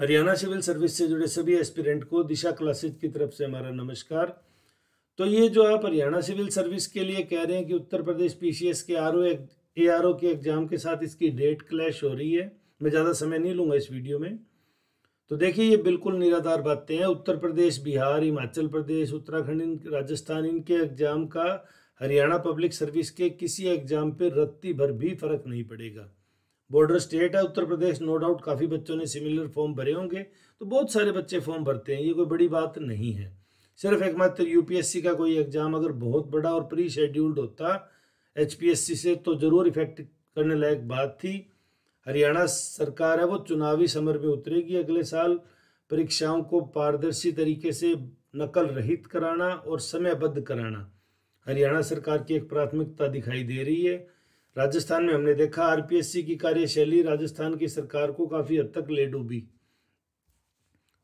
Haryana civil service से जुड़े सभी एस्पिरेंट को दिशा क्लासेज की तरफ से हमारा नमस्कार तो ये जो आप हरियाणा सिविल सर्विस के लिए कह रहे हैं कि उत्तर प्रदेश पीसीएस के R O A R O के एग्ज़ाम के साथ इसकी डेट क्लैश हो रही है मैं ज़्यादा समय नहीं लूँगा इस वीडियो में तो देखिए ये बिल्कुल निराधार बातें हैं उत्तर प्रदेश बिहार हिमाचल प्रदेश उत्तराखंड इन राजस्थान इनके एग्ज़ाम का हरियाणा पब्लिक सर्विस के किसी एग्ज़ाम पर रत्ती भर भी फर्क नहीं पड़ेगा बॉर्डर स्टेट है उत्तर प्रदेश नो डाउट काफ़ी बच्चों ने सिमिलर फॉर्म भरे होंगे तो बहुत सारे बच्चे फॉर्म भरते हैं ये कोई बड़ी बात नहीं है सिर्फ एकमात्र यूपीएससी का कोई एग्ज़ाम अगर बहुत बड़ा और प्री शेड्यूल्ड होता एचपीएससी से तो ज़रूर इफेक्ट करने लायक बात थी हरियाणा सरकार है वो चुनावी समर में उतरेगी अगले साल परीक्षाओं को पारदर्शी तरीके से नकल रहित कराना और समयबद्ध कराना हरियाणा सरकार की एक प्राथमिकता दिखाई दे रही है राजस्थान में हमने देखा आरपीएससी की कार्यशैली राजस्थान की सरकार को काफी हद तक ले डूबी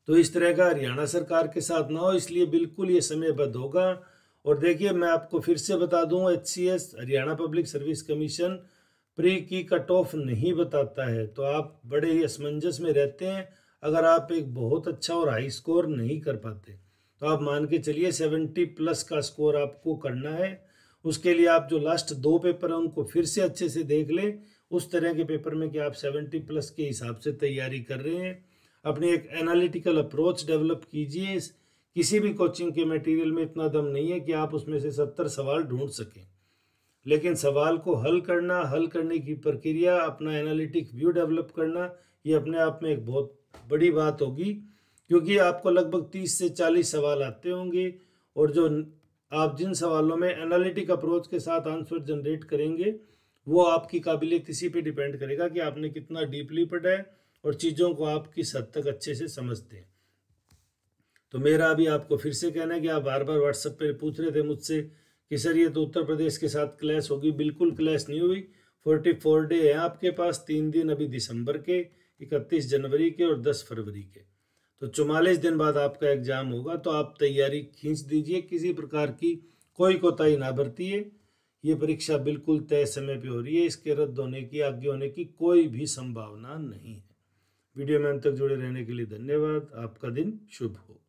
तो इस तरह का हरियाणा सरकार के साथ ना हो इसलिए बिल्कुल ये समयबद्ध होगा और देखिए मैं आपको फिर से बता दूं H Haryana public service commission pre की कट ऑफ नहीं बताता है तो आप बड़े ही असमंजस में रहते हैं अगर आप एक बहुत अच्छा और हाई स्कोर नहीं कर पाते तो आप मान के चलिए सेवेंटी प्लस का स्कोर आपको करना है उसके लिए आप जो लास्ट दो पेपर हैं उनको फिर से अच्छे से देख लें उस तरह के पेपर में कि आप सेवेंटी प्लस के हिसाब से तैयारी कर रहे हैं अपनी एक एनालिटिकल अप्रोच डेवलप कीजिए किसी भी कोचिंग के मटेरियल में इतना दम नहीं है कि आप उसमें से सत्तर सवाल ढूंढ सकें लेकिन सवाल को हल करना हल करने की प्रक्रिया अपना एनालिटिक व्यू डेवलप करना ये अपने आप में एक बहुत बड़ी बात होगी क्योंकि आपको लगभग तीस से चालीस सवाल आते होंगे और जो आप जिन सवालों में एनालिटिक अप्रोच के साथ आंसर जनरेट करेंगे वो आपकी काबिलियत इसी पे डिपेंड करेगा कि आपने कितना डीपली पढ़ा है और चीज़ों को आप किस हद तक अच्छे से समझते हैं तो मेरा अभी आपको फिर से कहना है कि आप बार बार व्हाट्सएप पर पूछ रहे थे मुझसे कि सर ये तो उत्तर प्रदेश के साथ क्लैश होगी बिल्कुल क्लैश नहीं हुई फोर्टी फोर डे है आपके पास तीन दिन अभी दिसंबर के इकतीस जनवरी के और दस फरवरी के तो चौवालीस दिन बाद आपका एग्ज़ाम होगा तो आप तैयारी खींच दीजिए किसी प्रकार की कोई कोताही ना बरतिए ये परीक्षा बिल्कुल तय समय पे हो रही है इसके रद्द होने की आगे होने की कोई भी संभावना नहीं है वीडियो में अंत तक जुड़े रहने के लिए धन्यवाद आपका दिन शुभ हो